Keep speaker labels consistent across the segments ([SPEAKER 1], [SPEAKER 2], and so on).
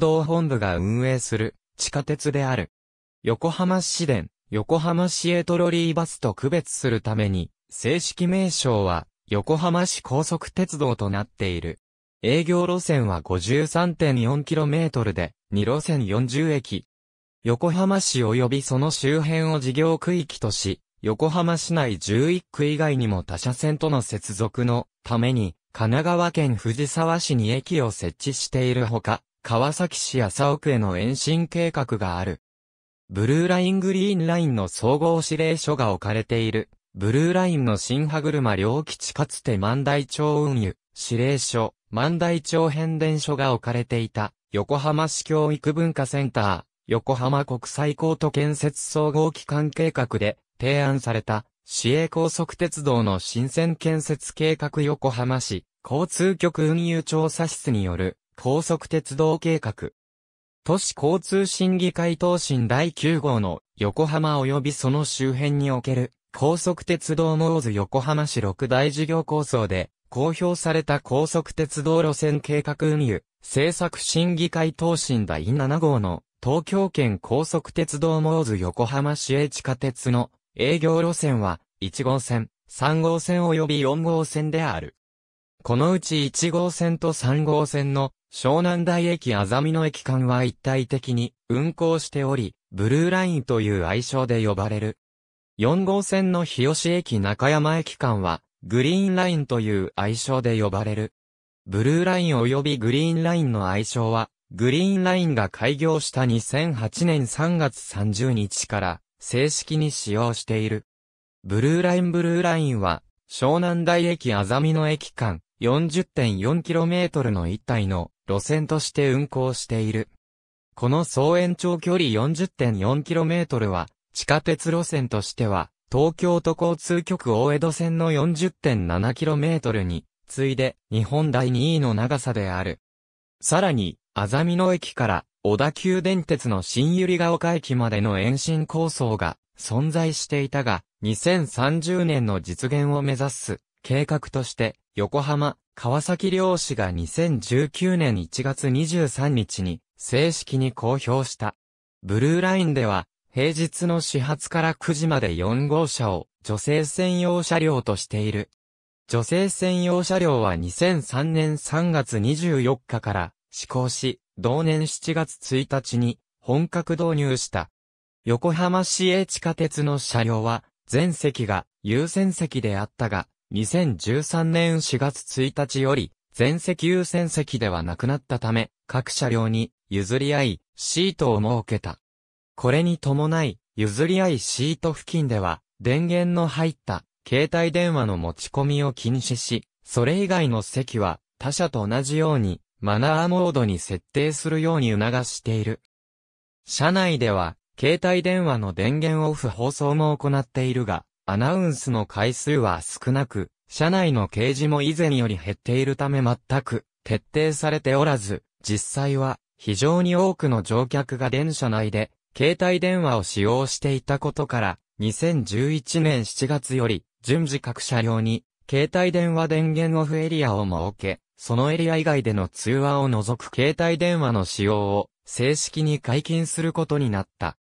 [SPEAKER 1] 道本部が運営する地下鉄である。横浜市電、横浜市へトロリーバスと区別するために、正式名称は横浜市高速鉄道となっている。営業路線は 53.4km で、2路線40駅。横浜市及びその周辺を事業区域とし、横浜市内11区以外にも他社線との接続のために、神奈川県藤沢市に駅を設置しているほか、川崎市麻生区への延伸計画がある。ブルーライングリーンラインの総合指令所が置かれている、ブルーラインの新歯車両基地かつて万代町運輸、指令所、万代町変電所が置かれていた、横浜市教育文化センター、横浜国際高都建設総合機関計画で提案された、市営高速鉄道の新線建設計画横浜市、交通局運輸調査室による高速鉄道計画。都市交通審議会答申第9号の横浜及びその周辺における高速鉄道モーズ横浜市六大事業構想で公表された高速鉄道路線計画運輸政策審議会答申第7号の東京圏高速鉄道モーズ横浜市営地下鉄の営業路線は1号線、3号線及び4号線である。このうち1号線と3号線の湘南台駅あざみの駅間は一体的に運行しており、ブルーラインという愛称で呼ばれる。4号線の日吉駅中山駅間は、グリーンラインという愛称で呼ばれる。ブルーライン及びグリーンラインの愛称は、グリーンラインが開業した2008年3月30日から正式に使用している。ブルーラインブルーラインは、湘南台駅あざみの駅間 40.4km の一体の路線として運行している。この総延長距離 40.4km は、地下鉄路線としては、東京都交通局大江戸線の 40.7km に、次いで、日本第2位の長さである。さらに、ざみ野駅から小田急電鉄の新百合ヶ丘駅までの延伸構想が存在していたが、2030年の実現を目指す計画として、横浜、川崎漁師が2019年1月23日に正式に公表した。ブルーラインでは、平日の始発から9時まで4号車を女性専用車両としている。女性専用車両は2003年3月24日から施行し、同年7月1日に本格導入した。横浜市営地下鉄の車両は、全席が優先席であったが、2013年4月1日より、全席優先席ではなくなったため、各車両に譲り合い、シートを設けた。これに伴い、譲り合いシート付近では、電源の入った携帯電話の持ち込みを禁止し、それ以外の席は他社と同じようにマナーモードに設定するように促している。車内では携帯電話の電源オフ放送も行っているが、アナウンスの回数は少なく、社内の掲示も以前より減っているため全く徹底されておらず、実際は非常に多くの乗客が電車内で携帯電話を使用していたことから、2011年7月より順次各車両に携帯電話電源オフエリアを設け、そのエリア以外での通話を除く携帯電話の使用を正式に解禁することになった。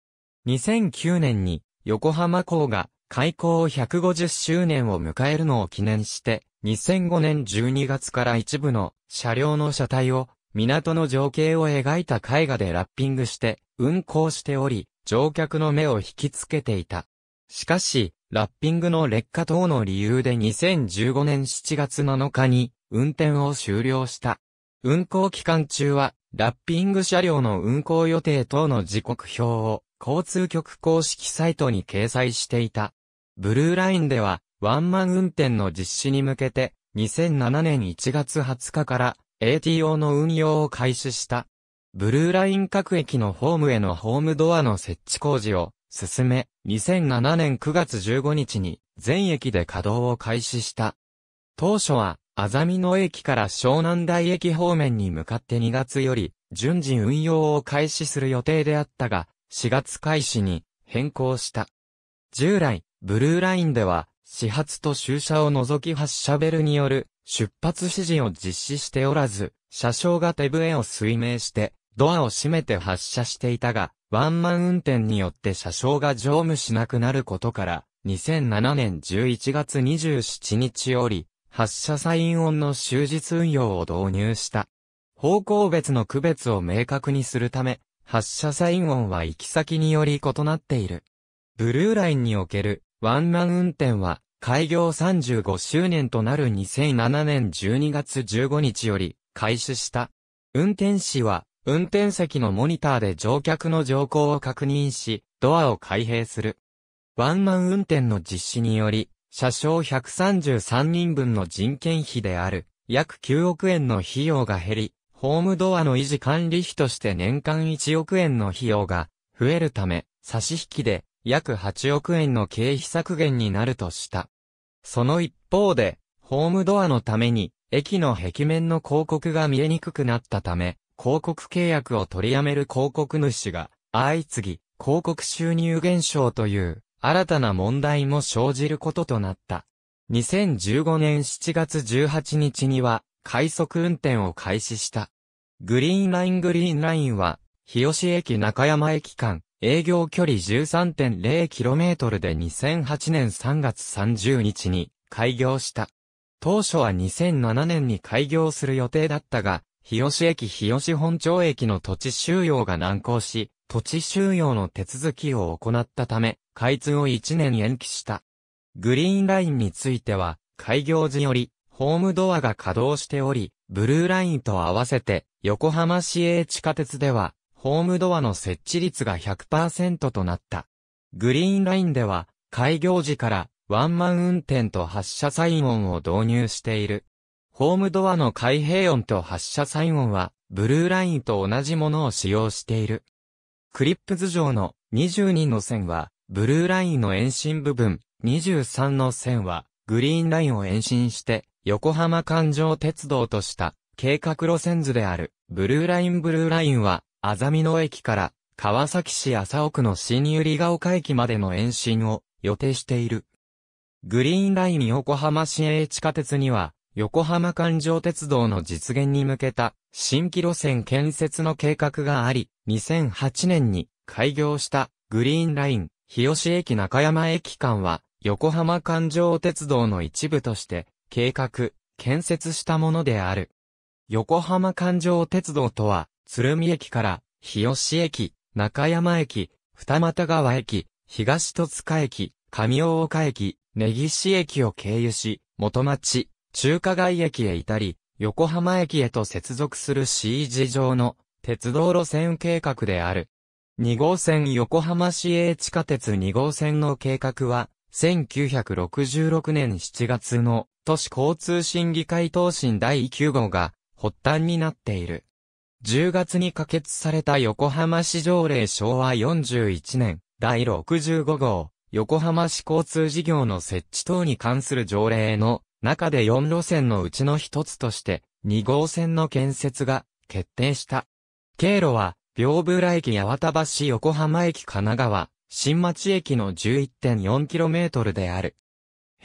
[SPEAKER 1] 2009年に横浜港が開港150周年を迎えるのを記念して、2005年12月から一部の車両の車体を港の情景を描いた絵画でラッピングして運行しており、乗客の目を引きつけていた。しかし、ラッピングの劣化等の理由で2015年7月7日に運転を終了した。運行期間中は、ラッピング車両の運行予定等の時刻表を交通局公式サイトに掲載していた。ブルーラインでは、ワンマン運転の実施に向けて、2007年1月20日から ATO の運用を開始した。ブルーライン各駅のホームへのホームドアの設置工事を進め、2007年9月15日に全駅で稼働を開始した。当初は、あざみ野駅から湘南台駅方面に向かって2月より、順次運用を開始する予定であったが、4月開始に変更した。従来、ブルーラインでは、始発と終車を除き発車ベルによる出発指示を実施しておらず、車掌が手笛を推命して、ドアを閉めて発車していたが、ワンマン運転によって車掌が乗務しなくなることから、2007年11月27日より、発車サイン音の終日運用を導入した。方向別の区別を明確にするため、発射サイン音は行き先により異なっている。ブルーラインにおけるワンマン運転は開業35周年となる2007年12月15日より開始した。運転士は運転席のモニターで乗客の乗降を確認し、ドアを開閉する。ワンマン運転の実施により、車掌133人分の人件費である、約9億円の費用が減り、ホームドアの維持管理費として年間1億円の費用が増えるため、差し引きで約8億円の経費削減になるとした。その一方で、ホームドアのために、駅の壁面の広告が見えにくくなったため、広告契約を取りやめる広告主が相次ぎ、広告収入減少という新たな問題も生じることとなった。2015年7月18日には、快速運転を開始した。グリーンライングリーンラインは、日吉駅中山駅間、営業距離 13.0km で2008年3月30日に開業した。当初は2007年に開業する予定だったが、日吉駅日吉本町駅の土地収容が難航し、土地収容の手続きを行ったため、開通を1年延期した。グリーンラインについては、開業時より、ホームドアが稼働しており、ブルーラインと合わせて、横浜市営地下鉄では、ホームドアの設置率が100%となった。グリーンラインでは、開業時からワンマン運転と発車サイン音を導入している。ホームドアの開閉音と発車サイン音は、ブルーラインと同じものを使用している。クリップ図上の22の線は、ブルーラインの延伸部分、23の線は、グリーンラインを延伸して、横浜環状鉄道とした計画路線図であるブルーラインブルーラインは、あざみ野駅から川崎市麻生区の新百合ヶ丘駅までの延伸を予定している。グリーンライン横浜市営地下鉄には、横浜環状鉄道の実現に向けた新規路線建設の計画があり、2008年に開業したグリーンライン日吉駅中山駅間は横浜環状鉄道の一部として計画、建設したものである。横浜環状鉄道とは、鶴見駅から、日吉駅、中山駅、二俣川駅、東戸塚駅、上大岡駅、根岸駅を経由し、元町、中華街駅へ至り、横浜駅へと接続する C 字上の鉄道路線計画である。2号線横浜市営地下鉄2号線の計画は、1966年7月の都市交通審議会答申第9号が発端になっている。10月に可決された横浜市条例昭和41年第65号横浜市交通事業の設置等に関する条例の中で4路線のうちの一つとして2号線の建設が決定した。経路は屏風浦駅八幡橋横浜駅神奈川新町駅の 11.4km である。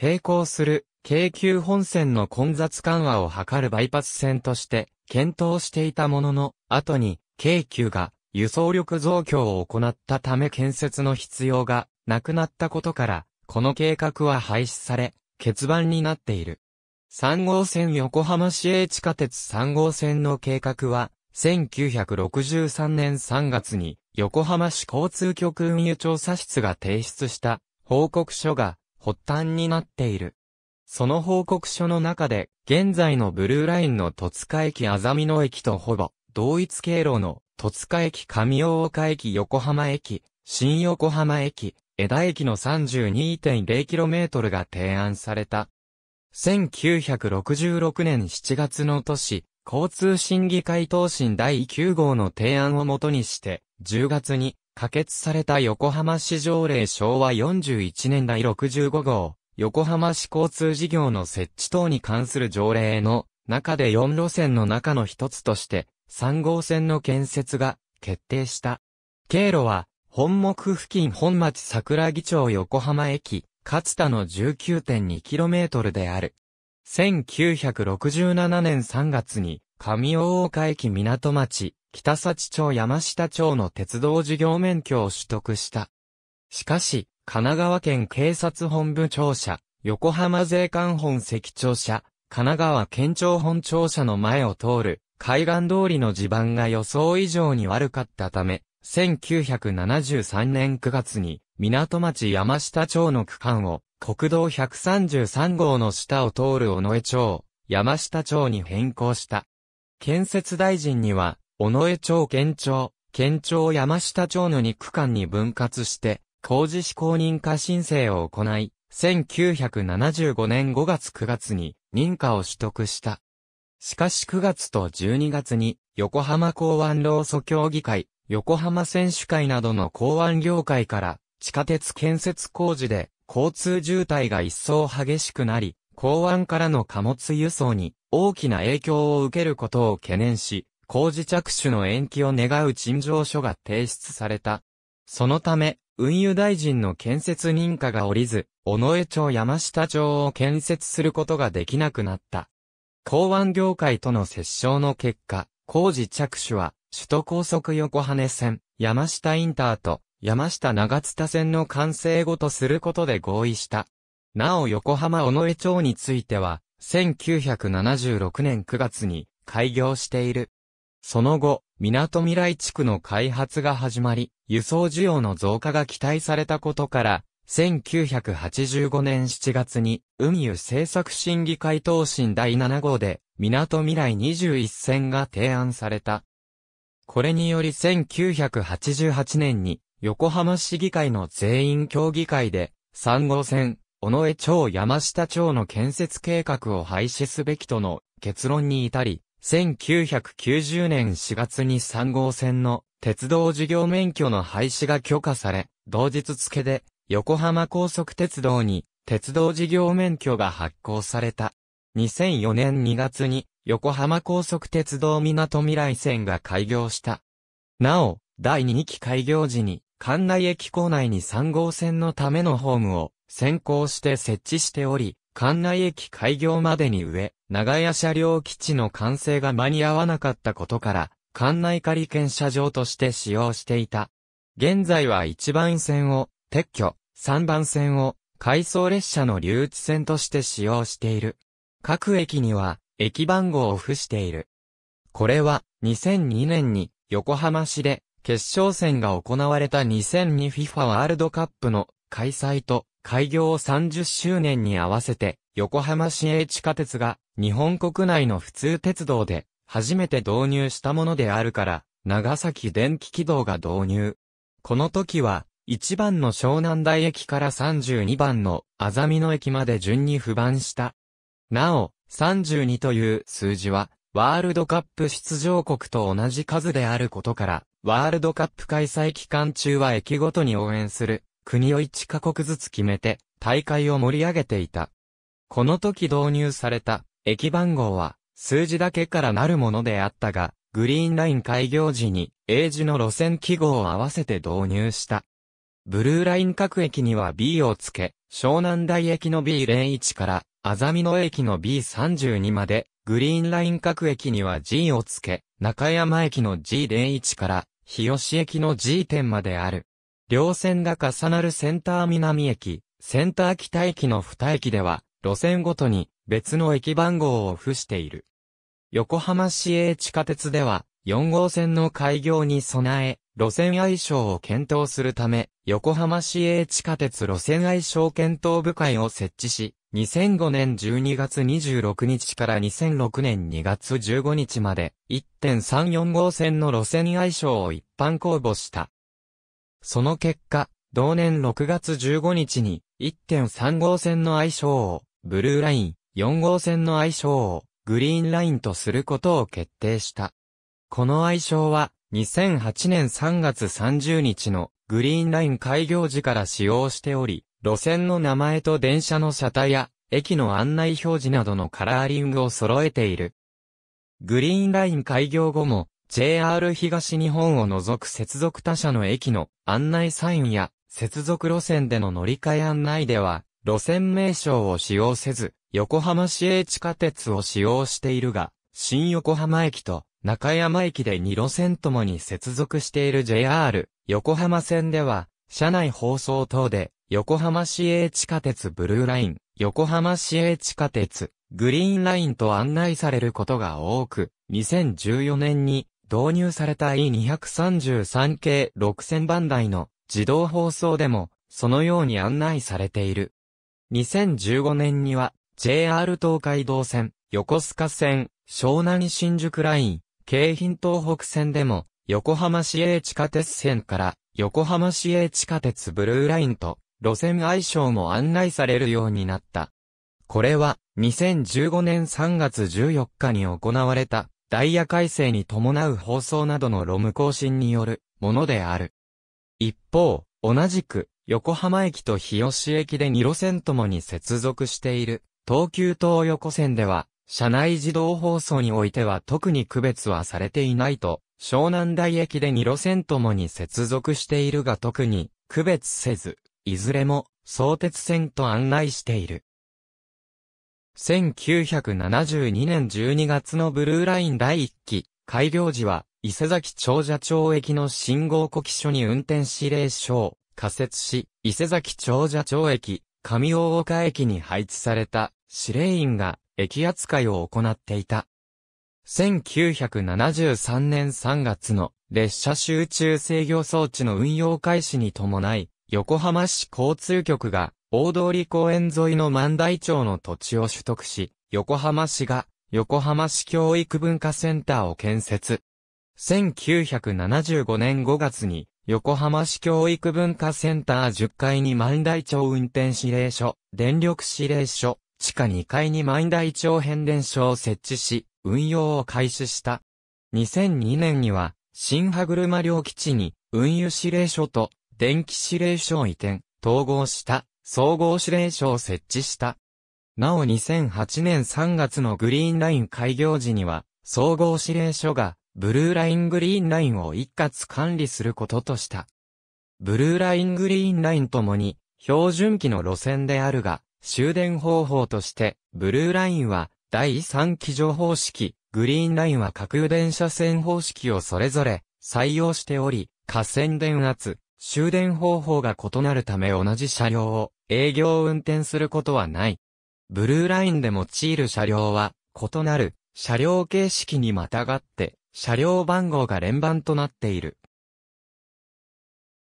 [SPEAKER 1] 並行する京急本線の混雑緩和を図るバイパス線として検討していたものの、後に京急が輸送力増強を行ったため建設の必要がなくなったことから、この計画は廃止され、欠番になっている。3号線横浜市営地下鉄3号線の計画は、1963年3月に横浜市交通局運輸調査室が提出した報告書が発端になっている。その報告書の中で、現在のブルーラインの戸塚駅あざみ野駅とほぼ同一経路の戸塚駅上大岡駅横浜駅、新横浜駅、枝駅の 32.0km が提案された。1966年7月の都市、交通審議会答申第9号の提案をもとにして、10月に可決された横浜市条例昭和41年第65号、横浜市交通事業の設置等に関する条例の中で4路線の中の一つとして3号線の建設が決定した。経路は本木付近本町桜木町横浜駅、勝田の 19.2km である。1967年3月に上大岡駅港町、北幸町山下町の鉄道事業免許を取得した。しかし、神奈川県警察本部庁舎、横浜税関本席庁舎、神奈川県庁本庁舎の前を通る海岸通りの地盤が予想以上に悪かったため、1973年9月に港町山下町の区間を国道133号の下を通る尾上町、山下町に変更した。建設大臣には尾上町県庁、県庁山下町の2区間に分割して、工事施行認可申請を行い、1975年5月9月に認可を取得した。しかし9月と12月に、横浜港湾労組協議会、横浜選手会などの港湾業界から、地下鉄建設工事で、交通渋滞が一層激しくなり、港湾からの貨物輸送に大きな影響を受けることを懸念し、工事着手の延期を願う陳情書が提出された。そのため、運輸大臣の建設認可が下りず、尾上町山下町を建設することができなくなった。港湾業界との折衝の結果、工事着手は、首都高速横羽線、山下インターと、山下長津田線の完成後とすることで合意した。なお横浜尾上町については、1976年9月に開業している。その後、港未来地区の開発が始まり、輸送需要の増加が期待されたことから、1985年7月に、海輸政策審議会答申第7号で、港未来21線が提案された。これにより1988年に、横浜市議会の全員協議会で、3号線、尾上町山下町の建設計画を廃止すべきとの結論に至り、1990年4月に3号線の鉄道事業免許の廃止が許可され、同日付で横浜高速鉄道に鉄道事業免許が発行された。2004年2月に横浜高速鉄道港未来線が開業した。なお、第2期開業時に、関内駅構内に3号線のためのホームを先行して設置しており、関内駅開業までに上、長屋車両基地の完成が間に合わなかったことから、館内仮検車場として使用していた。現在は1番線を撤去、3番線を回送列車の留置線として使用している。各駅には駅番号を付している。これは2002年に横浜市で決勝戦が行われた 2002FIFA ワールドカップの開催と開業30周年に合わせて、横浜市営地下鉄が、日本国内の普通鉄道で、初めて導入したものであるから、長崎電気軌道が導入。この時は、1番の湘南台駅から32番のあざみ野駅まで順に不番した。なお、32という数字は、ワールドカップ出場国と同じ数であることから、ワールドカップ開催期間中は駅ごとに応援する国を1カ国ずつ決めて、大会を盛り上げていた。この時導入された、駅番号は、数字だけからなるものであったが、グリーンライン開業時に、英字の路線記号を合わせて導入した。ブルーライン各駅には B をつけ、湘南台駅の B01 から、あざみ野駅の B32 まで、グリーンライン各駅には G をつけ、中山駅の G01 から、日吉駅の G 点まである。両線が重なるセンター南駅、センター北駅の2駅では、路線ごとに別の駅番号を付している。横浜市営地下鉄では、4号線の開業に備え、路線愛称を検討するため、横浜市営地下鉄路線愛称検討部会を設置し、2005年12月26日から2006年2月15日まで、1.34号線の路線愛称を一般公募した。その結果、同年6月15日に1.3号線の愛称をブルーライン、4号線の愛称をグリーンラインとすることを決定した。この愛称は2008年3月30日のグリーンライン開業時から使用しており、路線の名前と電車の車体や駅の案内表示などのカラーリングを揃えている。グリーンライン開業後も JR 東日本を除く接続他社の駅の案内サインや接続路線での乗り換え案内では路線名称を使用せず横浜市営地下鉄を使用しているが新横浜駅と中山駅で2路線ともに接続している JR 横浜線では車内放送等で横浜市営地下鉄ブルーライン横浜市営地下鉄グリーンラインと案内されることが多く、2014年に導入された E233 系6000番台の自動放送でも、そのように案内されている。2015年には、JR 東海道線、横須賀線、湘南新宿ライン、京浜東北線でも、横浜市営地下鉄線から横浜市営地下鉄ブルーラインと路線愛称も案内されるようになった。これは2015年3月14日に行われたダイヤ改正に伴う放送などのロム更新によるものである。一方、同じく、横浜駅と日吉駅で2路線ともに接続している、東急東横線では、車内自動放送においては特に区別はされていないと、湘南台駅で2路線ともに接続しているが特に区別せず、いずれも相鉄線と案内している。1972年12月のブルーライン第1期、開業時は、伊勢崎長者町駅の信号呼気所に運転指令書を仮設し、伊勢崎長者町駅、上大岡駅に配置された指令員が駅扱いを行っていた。1973年3月の列車集中制御装置の運用開始に伴い、横浜市交通局が大通公園沿いの万代町の土地を取得し、横浜市が横浜市教育文化センターを建設。1975年5月に横浜市教育文化センター10階に万代町運転指令所、電力指令所、地下2階に万代町変電所を設置し、運用を開始した。2002年には、新歯車両基地に運輸指令所と電気指令所を移転、統合した総合指令所を設置した。なお2008年3月のグリーンライン開業時には、総合指令所が、ブルーライングリーンラインを一括管理することとした。ブルーライングリーンラインともに、標準機の路線であるが、終電方法として、ブルーラインは、第3機乗方式、グリーンラインは各電車線方式をそれぞれ採用しており、下線電圧、終電方法が異なるため同じ車両を営業運転することはない。ブルーラインで用いる車両は異なる車両形式にまたがって車両番号が連番となっている。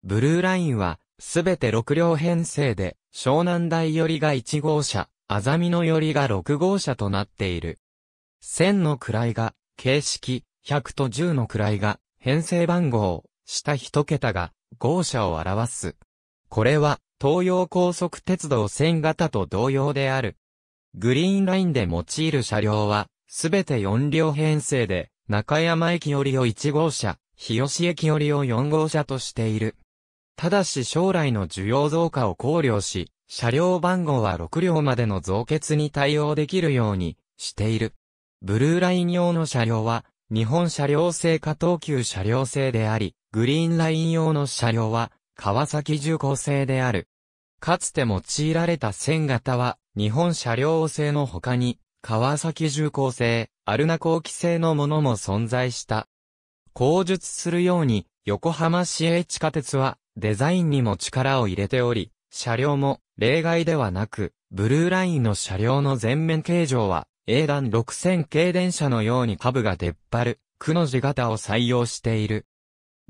[SPEAKER 1] ブルーラインはすべて6両編成で湘南台寄りが1号車、あざみの寄りが6号車となっている。1000の位が形式、100と10の位が編成番号、下一桁が号車を表す。これは、東洋高速鉄道線型と同様である。グリーンラインで用いる車両は、すべて4両編成で、中山駅よりを1号車、日吉駅よりを4号車としている。ただし将来の需要増加を考慮し、車両番号は6両までの増結に対応できるようにしている。ブルーライン用の車両は、日本車両製か東急車両製であり、グリーンライン用の車両は、川崎重工製である。かつて用いられた線型は、日本車両製の他に、川崎重工製、アルナ工機製のものも存在した。口述するように、横浜市営地下鉄は、デザインにも力を入れており、車両も例外ではなく、ブルーラインの車両の前面形状は、英断6000系電車のように下部が出っ張る、くの字型を採用している。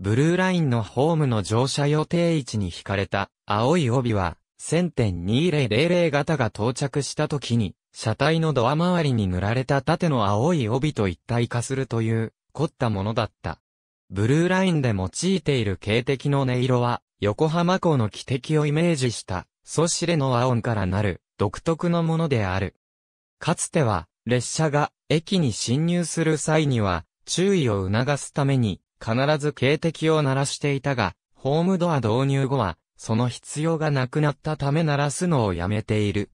[SPEAKER 1] ブルーラインのホームの乗車予定位置に引かれた青い帯は、1000.2000型が到着した時に、車体のドア周りに塗られた縦の青い帯と一体化するという、凝ったものだった。ブルーラインで用いている警笛の音色は、横浜港の汽笛をイメージした、ソシレの和音からなる、独特のものである。かつては、列車が駅に侵入する際には、注意を促すために、必ず警笛を鳴らしていたが、ホームドア導入後は、その必要がなくなったため鳴らすのをやめている。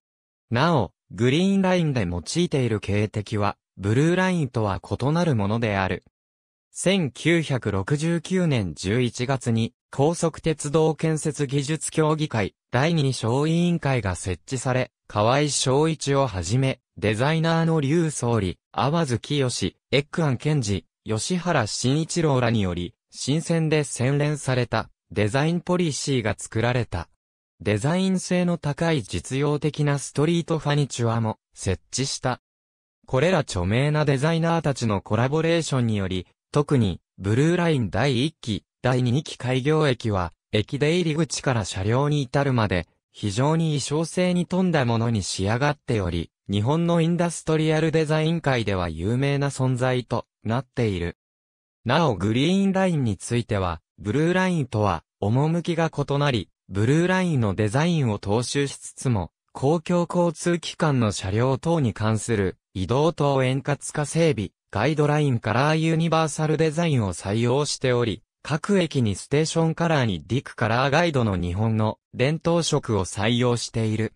[SPEAKER 1] なお、グリーンラインで用いている警笛は、ブルーラインとは異なるものである。1969年11月に、高速鉄道建設技術協議会第2小委員会が設置され、河合昭一をはじめ、デザイナーの劉総理、淡津清、エックアン検事、吉原慎一郎らにより、新鮮で洗練されたデザインポリシーが作られた。デザイン性の高い実用的なストリートファニチュアも設置した。これら著名なデザイナーたちのコラボレーションにより、特にブルーライン第1期、第2期開業駅は、駅出入り口から車両に至るまで、非常に衣装性に富んだものに仕上がっており、日本のインダストリアルデザイン界では有名な存在となっている。なおグリーンラインについては、ブルーラインとは、趣が異なり、ブルーラインのデザインを踏襲しつつも、公共交通機関の車両等に関する移動等円滑化整備、ガイドラインカラーユニバーサルデザインを採用しており、各駅にステーションカラーにディクカラーガイドの日本の伝統色を採用している。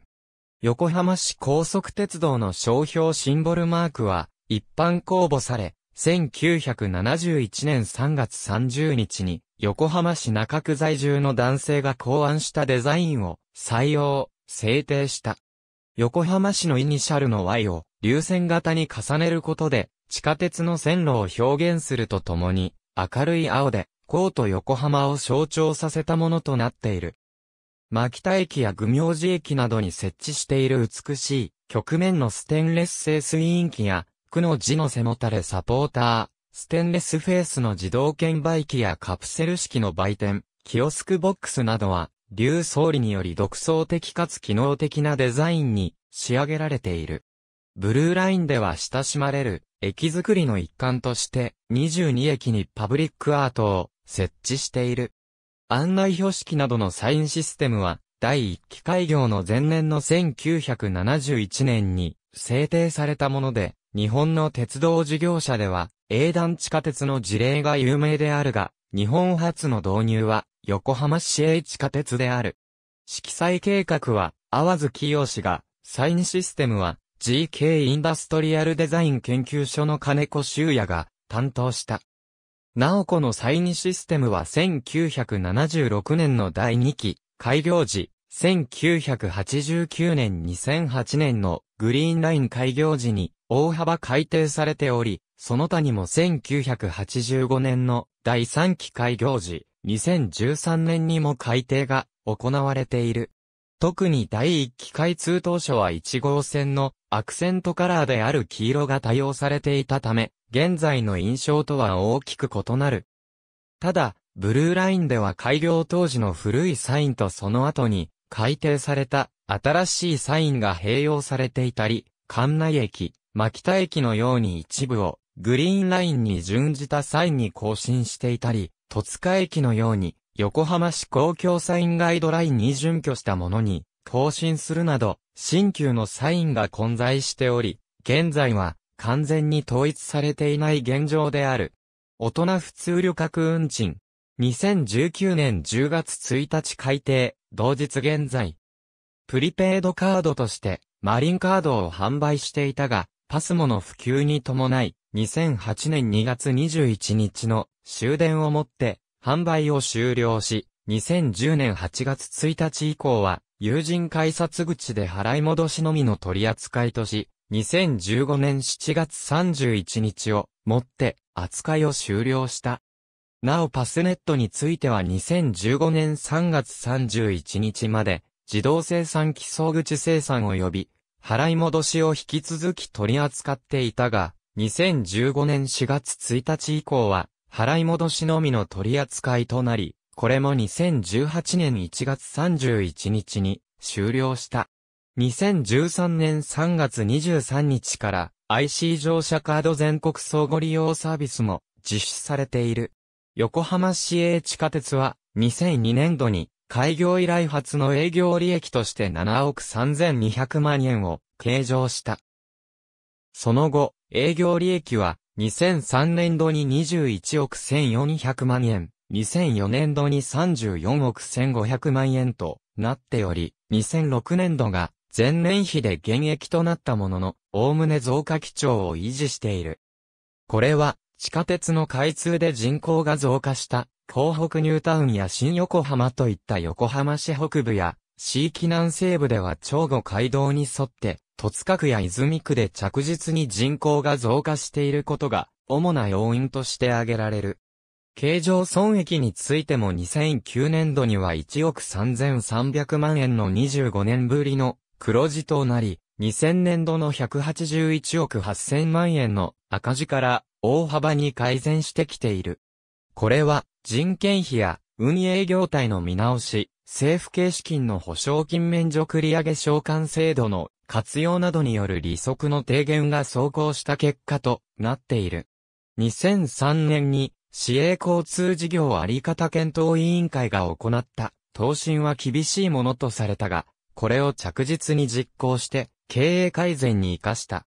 [SPEAKER 1] 横浜市高速鉄道の商標シンボルマークは一般公募され、1971年3月30日に、横浜市中区在住の男性が考案したデザインを採用、制定した。横浜市のイニシャルの Y を流線型に重ねることで、地下鉄の線路を表現するとともに、明るい青で、ーと横浜を象徴させたものとなっている。牧田駅や愚明寺駅などに設置している美しい、局面のステンレス製水印機や、ックの字の背もたれサポーター、ステンレスフェースの自動券売機やカプセル式の売店、キオスクボックスなどは、劉総理により独創的かつ機能的なデザインに仕上げられている。ブルーラインでは親しまれる駅づくりの一環として22駅にパブリックアートを設置している。案内標識などのサインシステムは第1期開業の前年の1971年に制定されたもので日本の鉄道事業者では、英断地下鉄の事例が有名であるが、日本初の導入は、横浜市営地下鉄である。色彩計画は、淡津清が、サインシステムは、GK インダストリアルデザイン研究所の金子修也が担当した。なおこのサインシステムは1976年の第2期、開業時、1989年2008年のグリーンライン開業時に大幅改定されており、その他にも1985年の第3期開業時、2013年にも改定が行われている。特に第1期開通当初は1号線のアクセントカラーである黄色が多用されていたため、現在の印象とは大きく異なる。ただ、ブルーラインでは開業当時の古いサインとその後に改定された新しいサインが併用されていたり、館内駅、牧田駅のように一部をグリーンラインに準じた際に更新していたり、戸塚駅のように横浜市公共サインガイドラインに準拠したものに更新するなど、新旧のサインが混在しており、現在は完全に統一されていない現状である。大人普通旅客運賃。2019年10月1日改定、同日現在。プリペイドカードとして、マリンカードを販売していたが、パスモの普及に伴い、2008年2月21日の終電をもって販売を終了し、2010年8月1日以降は、友人改札口で払い戻しのみの取り扱いとし、2015年7月31日をもって扱いを終了した。なおパスネットについては2015年3月31日まで自動生産基礎口生産及び払い戻しを引き続き取り扱っていたが、2015年4月1日以降は、払い戻しのみの取り扱いとなり、これも2018年1月31日に終了した。2013年3月23日から IC 乗車カード全国相互利用サービスも実施されている。横浜市営地下鉄は2002年度に開業以来初の営業利益として7億3200万円を計上した。その後、営業利益は2003年度に21億1400万円、2004年度に34億1500万円となっており、2006年度が前年比で減益となったものの、おおむね増加基調を維持している。これは、地下鉄の開通で人口が増加した東北ニュータウンや新横浜といった横浜市北部や、市域南西部では長後街道に沿って、戸塚区や泉区で着実に人口が増加していることが、主な要因として挙げられる。経常損益についても2009年度には1億3300万円の25年ぶりの黒字となり、2000年度の181億8000万円の赤字から大幅に改善してきている。これは、人件費や運営業態の見直し、政府系資金の保証金免除繰上げ償還制度の活用などによる利息の低減が走行した結果となっている。2003年に市営交通事業あり方検討委員会が行った答申は厳しいものとされたが、これを着実に実行して経営改善に活かした。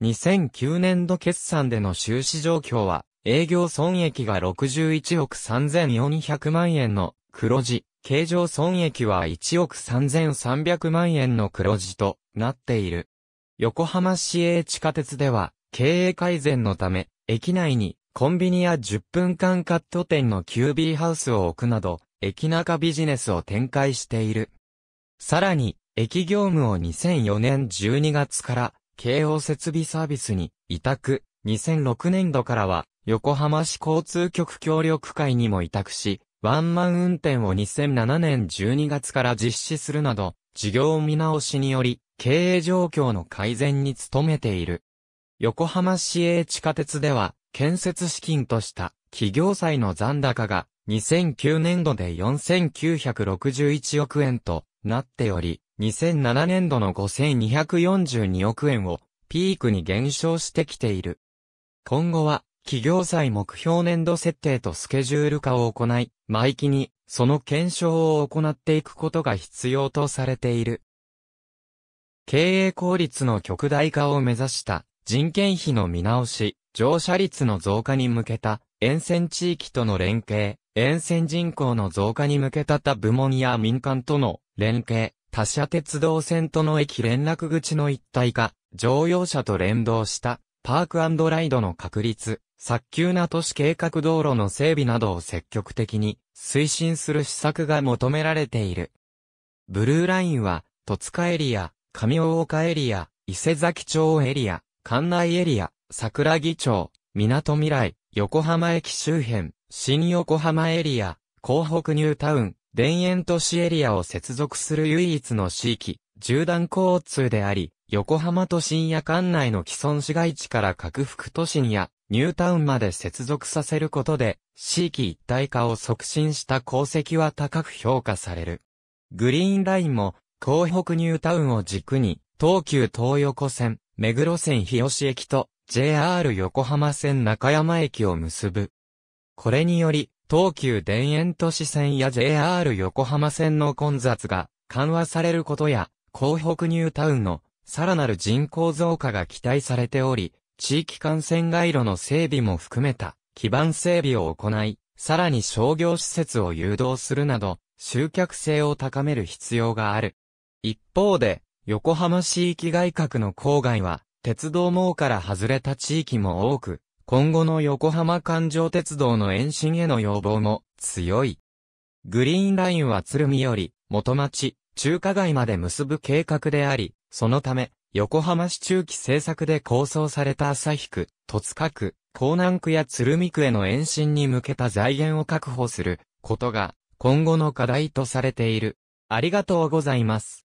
[SPEAKER 1] 2009年度決算での収支状況は営業損益が61億3400万円の黒字、経常損益は1億3300万円の黒字となっている。横浜市営地下鉄では、経営改善のため、駅内にコンビニや10分間カット店のキュービーハウスを置くなど、駅中ビジネスを展開している。さらに、駅業務を2004年12月から、京王設備サービスに委託、2006年度からは、横浜市交通局協力会にも委託し、ワンマン運転を2007年12月から実施するなど、事業見直しにより、経営状況の改善に努めている。横浜市営地下鉄では、建設資金とした企業債の残高が2009年度で4961億円となっており、2007年度の5242億円をピークに減少してきている。今後は企業債目標年度設定とスケジュール化を行い、毎期にその検証を行っていくことが必要とされている。経営効率の極大化を目指した人件費の見直し、乗車率の増加に向けた沿線地域との連携、沿線人口の増加に向けた他部門や民間との連携、他社鉄道線との駅連絡口の一体化、乗用車と連動したパークライドの確立、早急な都市計画道路の整備などを積極的に推進する施策が求められている。ブルーラインは、戸塚エリア、上大岡エリア、伊勢崎町エリア、関内エリア、桜木町、港未来、横浜駅周辺、新横浜エリア、港北ニュータウン、田園都市エリアを接続する唯一の地域、縦断交通であり、横浜都心や管内の既存市街地から各幅都心やニュータウンまで接続させることで、地域一体化を促進した功績は高く評価される。グリーンラインも、港北ニュータウンを軸に、東急東横線、目黒線日吉駅と JR 横浜線中山駅を結ぶ。これにより、東急田園都市線や JR 横浜線の混雑が緩和されることや、港北ニュータウンのさらなる人口増加が期待されており、地域感染街路の整備も含めた基盤整備を行い、さらに商業施設を誘導するなど、集客性を高める必要がある。一方で、横浜市域外郭の郊外は、鉄道網から外れた地域も多く、今後の横浜環状鉄道の延伸への要望も強い。グリーンラインは鶴見より元町、中華街まで結ぶ計画であり、そのため、横浜市中期政策で構想された旭区、戸塚区、江南区や鶴見区への延伸に向けた財源を確保することが今後の課題とされている。ありがとうございます。